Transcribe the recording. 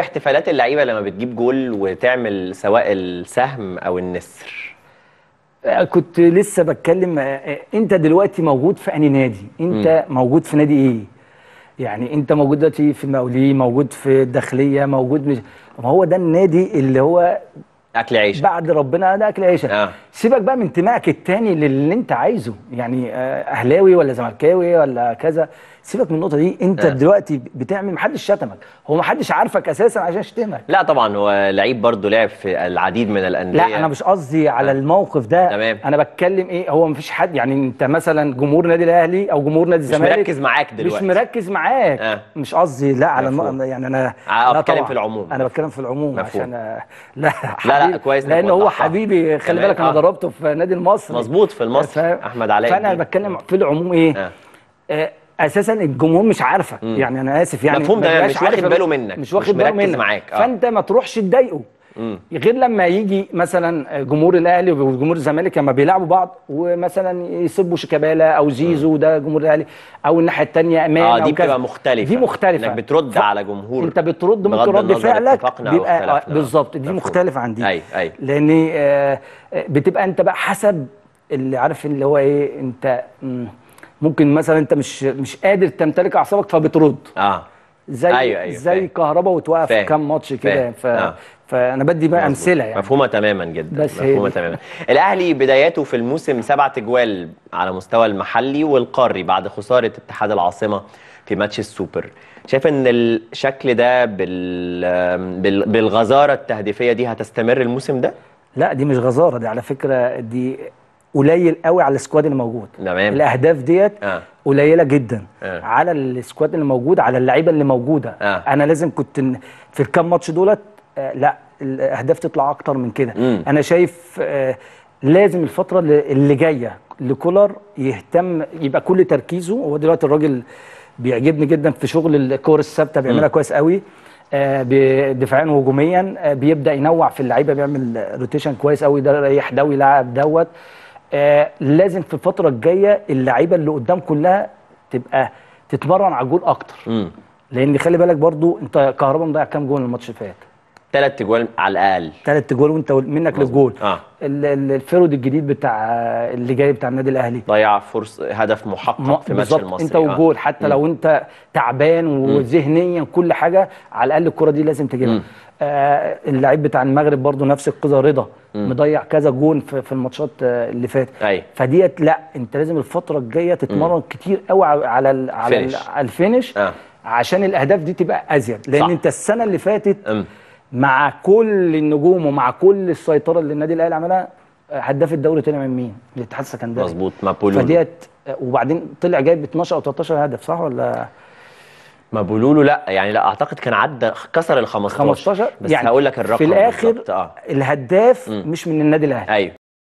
في احتفالات اللعيبه لما بتجيب جول وتعمل سواء السهم او النسر آه، كنت لسه بتكلم آه، آه، انت دلوقتي موجود في اني نادي انت م. موجود في نادي ايه يعني انت موجود دلوقتي في المقاولين موجود في الداخليه موجود مش ما هو ده النادي اللي هو اكل عيشه بعد ربنا ده اكل عيشه آه. سيبك بقى من انتمائك التاني للي انت عايزه يعني آه، اهلاوي ولا زملكاوي ولا كذا سيبك من النقطه دي انت آه. دلوقتي بتعمل محدش شتمك هو محدش عارفك اساسا عشان شتمك لا طبعا هو لعيب برضه لعب في العديد من الانديه لا انا مش قصدي على آه. الموقف ده تمام. انا بتكلم ايه هو مفيش حد يعني انت مثلا جمهور نادي الاهلي او جمهور نادي الزمالك مش مركز معاك دلوقتي مش مركز معاك آه. مش قصدي لا على الم... يعني انا آه. بتكلم في العموم انا بتكلم في العموم مفهوم. عشان آه، لا, لا لا كويس لان هو حبيبي خلي بالك انا آه. ضربته في نادي المصري مظبوط في المصري احمد علاء فانا بتكلم في العموم ايه آه. آه، اساسا الجمهور مش عارفه يعني انا اسف يعني مفهوم ده مش واخد باله منك مش واخد باله منك معاك. فانت ما تروحش تضايقه غير لما يجي مثلا جمهور الاهلي وجمهور الزمالك لما بيلعبوا بعض ومثلا يسبوا شيكابالا او زيزو ده جمهور الاهلي او الناحيه الثانيه امام اه دي بتبقى مختلفه دي مختلفه انك بترد ف... على جمهور انت بترد ممكن رد فعلك بيبقى آه، بالظبط دي مختلفه عن دي أي أي. لان آه بتبقى انت بقى حسب اللي عارف اللي هو ايه انت ممكن مثلا انت مش مش قادر تمتلك اعصابك فبترد اه زي أيوة أيوة زي كهربا وتوقف كام ماتش كده ف... آه. فانا بدي بقى امثله يعني مفهومه تماما جدا بس مفهومه تماما الاهلي بداياته في الموسم سبعة جوال على مستوى المحلي والقاري بعد خساره اتحاد العاصمه في ماتش السوبر شايف ان الشكل ده بال... بالغزاره التهديفيه دي هتستمر الموسم ده لا دي مش غزاره دي على فكره دي قليل قوي على السكواد اللي موجود تمام الاهداف ديت آه. قليله جدا آه. على السكواد اللي موجود على اللعيبه اللي موجوده آه. انا لازم كنت في الكام ماتش دولت آه لا الاهداف تطلع اكتر من كده انا شايف آه لازم الفتره اللي جايه لكولر يهتم يبقى كل تركيزه هو دلوقتي الراجل بيعجبني جدا في شغل الكور الثابته بيعملها كويس قوي آه دفاعيا وهجوميا آه بيبدا ينوع في اللعيبه بيعمل روتيشن كويس قوي ده يحدوي لاعب دوت آه لازم في الفتره الجايه اللعيبه اللي قدام كلها تبقى تتمرن على الجول اكتر مم. لان خلي بالك برضو انت كهربا مضيع كام جول الماتش اللي فات ثلاث تجوال على الاقل ثلاث تجوال وانت منك للجول آه. الفيرود الجديد بتاع اللي جاي بتاع النادي الاهلي ضيع فرصه هدف محقق م... في ماتش المصري انت آه. وجول آه. حتى مم. لو انت تعبان وذهنيا كل حاجه على الاقل الكره دي لازم تجيبها آه، اللعيب بتاع المغرب برضو نفس القصه رضا مضيع كذا جون في الماتشات آه، اللي فاتت أيوة. فديت لا انت لازم الفتره الجايه تتمرن كتير قوي على الـ على الـ على الفينش آه. عشان الاهداف دي تبقى ازيد لان صح. انت السنه اللي فاتت مم. مع كل النجوم ومع كل السيطره اللي النادي الاهلي عملها آه، هداف الدوري طلع من مين؟ الاتحاد السكندري مظبوط مع فديت وبعدين طلع جايب 12 او 13 هدف صح ولا ما بيقولوا لا يعني لا اعتقد كان عدى كسر ال 15 15 بس يعني هقول لك الرقم في الاخر آه. الهداف مش من النادي الاهلي ايوه